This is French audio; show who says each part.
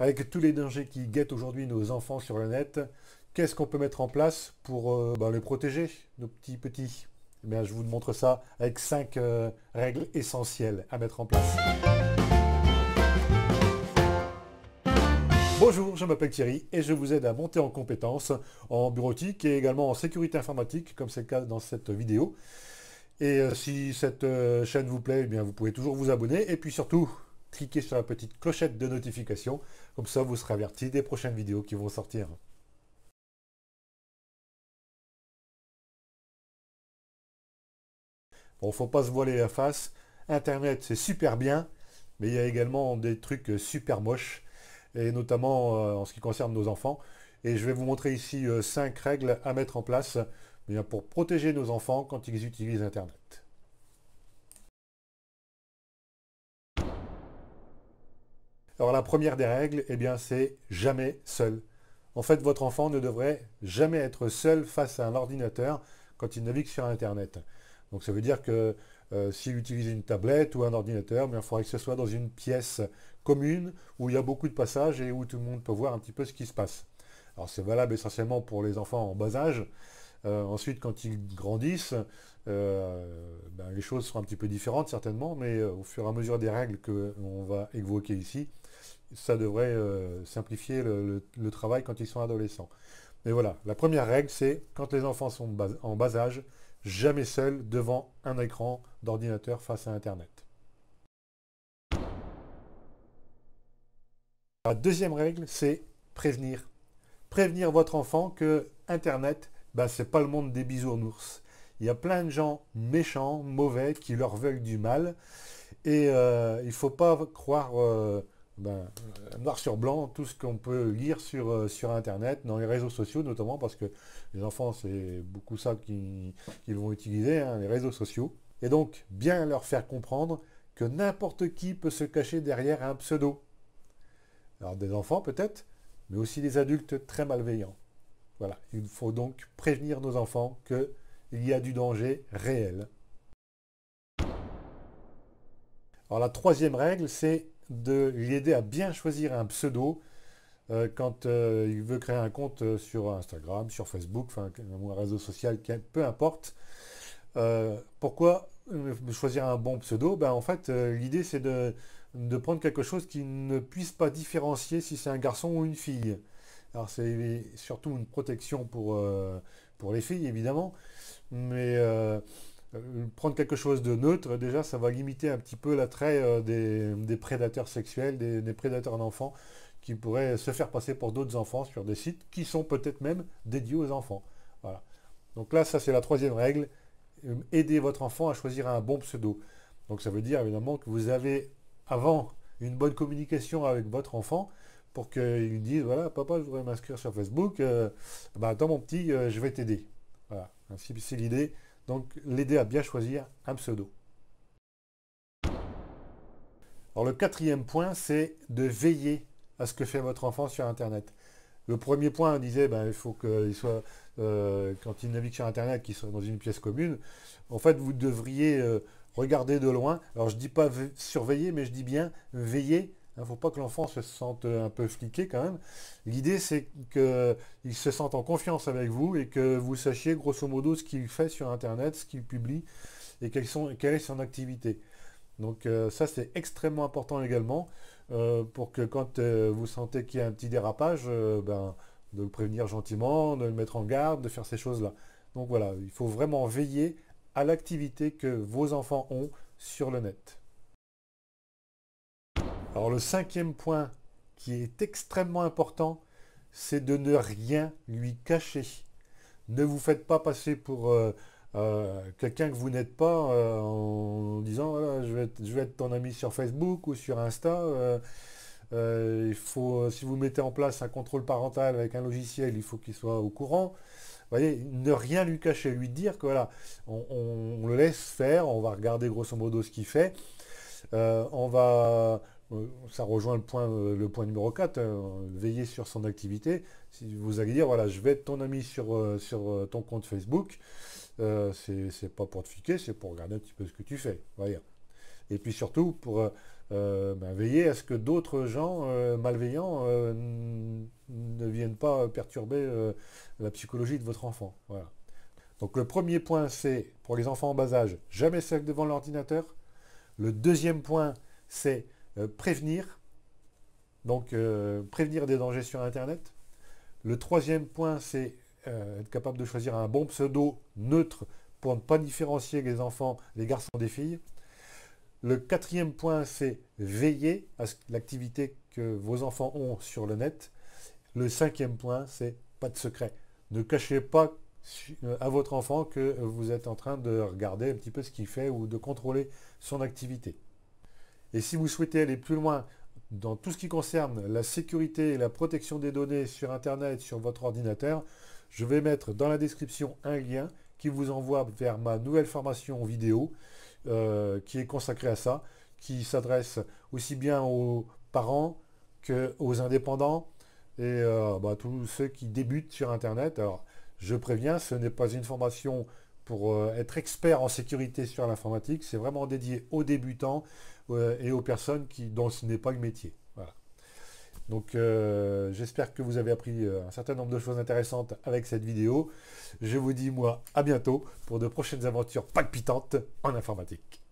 Speaker 1: Avec tous les dangers qui guettent aujourd'hui nos enfants sur le net, qu'est-ce qu'on peut mettre en place pour euh, ben, les protéger, nos petits petits eh Je vous montre ça avec 5 euh, règles essentielles à mettre en place. Bonjour, je m'appelle Thierry et je vous aide à monter en compétences en bureautique et également en sécurité informatique, comme c'est le cas dans cette vidéo. Et euh, si cette chaîne vous plaît, eh bien, vous pouvez toujours vous abonner et puis surtout cliquez sur la petite clochette de notification, comme ça vous serez averti des prochaines vidéos qui vont sortir. Bon, faut pas se voiler la face. Internet, c'est super bien, mais il y a également des trucs super moches, et notamment euh, en ce qui concerne nos enfants. Et je vais vous montrer ici 5 euh, règles à mettre en place pour protéger nos enfants quand ils utilisent Internet. Alors la première des règles, et eh bien, c'est jamais seul. En fait, votre enfant ne devrait jamais être seul face à un ordinateur quand il navigue sur Internet. Donc ça veut dire que euh, s'il utilise une tablette ou un ordinateur, il faudrait que ce soit dans une pièce commune où il y a beaucoup de passages et où tout le monde peut voir un petit peu ce qui se passe. Alors c'est valable essentiellement pour les enfants en bas âge, euh, ensuite, quand ils grandissent, euh, ben, les choses seront un petit peu différentes certainement, mais euh, au fur et à mesure des règles qu'on va évoquer ici, ça devrait simplifier le, travail quand ils sont adolescents. Mais voilà, la première règle, c'est quand les enfants sont en bas âge, jamais seuls devant un écran d'ordinateur face à Internet. La deuxième règle, c'est prévenir. Prévenir votre enfant que Internet ce bah, c'est pas le monde des bisounours. Il y a plein de gens méchants, mauvais, qui leur veulent du mal. Et euh, il ne faut pas croire euh, ben, euh, noir sur blanc tout ce qu'on peut lire sur, sur Internet, dans les réseaux sociaux notamment, parce que les enfants, c'est beaucoup ça qu'ils vont utiliser, hein, les réseaux sociaux. Et donc, bien leur faire comprendre que n'importe qui peut se cacher derrière un pseudo. Alors des enfants peut-être, mais aussi des adultes très malveillants. Voilà, il faut donc prévenir nos enfants qu'il y a du danger réel. Alors la troisième règle, c'est de l'aider à bien choisir un pseudo euh, quand euh, il veut créer un compte euh, sur Instagram, sur Facebook, enfin un réseau social, peu importe. pourquoi choisir un bon pseudo ben, En fait, l'idée c'est de prendre quelque chose qui ne puisse pas différencier si c'est un garçon ou une fille. Alors c'est surtout une protection pour, euh, les filles, évidemment. Mais euh, euh, prendre quelque chose de neutre, déjà, ça va limiter un petit peu l'attrait des, prédateurs sexuels, des, prédateurs d'enfants qui pourraient se faire passer pour d'autres enfants sur des sites qui sont peut-être même dédiés aux enfants. Donc là, ça c'est la troisième règle. aider votre enfant à choisir un bon pseudo. Donc ça veut dire évidemment que vous avez avant une bonne communication avec votre enfant, pour qu'ils disent, voilà, papa, je voudrais m'inscrire sur Facebook, euh, bah, attends mon petit, euh, je vais t'aider. Voilà, c'est l'idée. Donc l'aider à bien choisir un pseudo. Alors le quatrième point, c'est de veiller à ce que fait votre enfant sur Internet. Le premier point, on disait, ben, il faut qu'il soit, euh, quand il navigue sur Internet, qu'il soit dans une pièce commune. En fait, vous devriez regarder de loin. Alors, je ne dis pas surveiller, mais je dis bien veiller il hein, ne faut pas que l'enfant se sente un peu fliqué quand même. L'idée, c'est qu'il se sente en confiance avec vous et que vous sachiez grosso modo ce qu'il fait sur Internet, ce qu'il publie et quelles sont, quelle est son activité. Donc euh, ça, c'est extrêmement important également euh, pour que quand euh, vous sentez qu'il y a un petit dérapage, ben, de le prévenir gentiment, de le mettre en garde, de faire ces choses-là. Donc voilà, il faut vraiment veiller à l'activité que vos enfants ont sur le net. Alors le cinquième point qui est extrêmement important, c'est de ne rien lui cacher. Ne vous faites pas passer pour euh, euh, quelqu'un que vous n'êtes pas euh, en disant je, vais être, ton ami sur Facebook ou sur Insta. il faut, si vous mettez en place un contrôle parental avec un logiciel, il faut qu'il soit au courant. Vous voyez, ne rien lui cacher, lui dire que voilà, on le laisse faire, on va regarder grosso modo ce qu'il fait, on va euh, ça rejoint le point, euh, le point numéro 4, euh, veiller sur son activité. Si vous allez dire, voilà, je vais être ton ami sur, sur ton compte Facebook, c'est pas pour te fiquer, c'est pour regarder un petit peu ce que tu fais. Et puis surtout, pour ben, veiller à ce que d'autres gens malveillants ne viennent pas perturber la psychologie de votre enfant. Donc le premier point, c'est pour les enfants en bas âge, jamais sec devant l'ordinateur. Le deuxième point, c'est euh, prévenir, donc euh, prévenir des dangers sur Internet. Le troisième point, c'est euh, être capable de choisir un bon pseudo neutre pour ne pas différencier les enfants, les garçons des filles. Le quatrième point, c'est veiller à l'activité que vos enfants ont sur le net. Le cinquième point, c'est pas de secret. Ne cachez pas à votre enfant que vous êtes en train de regarder un petit peu ce qu'il fait ou de contrôler son activité. Et si vous souhaitez aller plus loin dans tout ce qui concerne la sécurité et la protection des données sur Internet, sur votre ordinateur, je vais mettre dans la description un lien qui vous envoie vers ma nouvelle formation vidéo euh, qui est consacrée à ça, qui s'adresse aussi bien aux parents qu'aux indépendants et euh, bah, tous ceux qui débutent sur Internet. Alors, je préviens, ce n'est pas une formation pour euh, être expert en sécurité sur l'informatique. C'est vraiment dédié aux débutants euh, et aux personnes qui, dont ce n'est pas le métier. Donc euh, j'espère que vous avez appris un certain nombre de choses intéressantes avec cette vidéo. Je vous dis moi à bientôt pour de prochaines aventures palpitantes en informatique.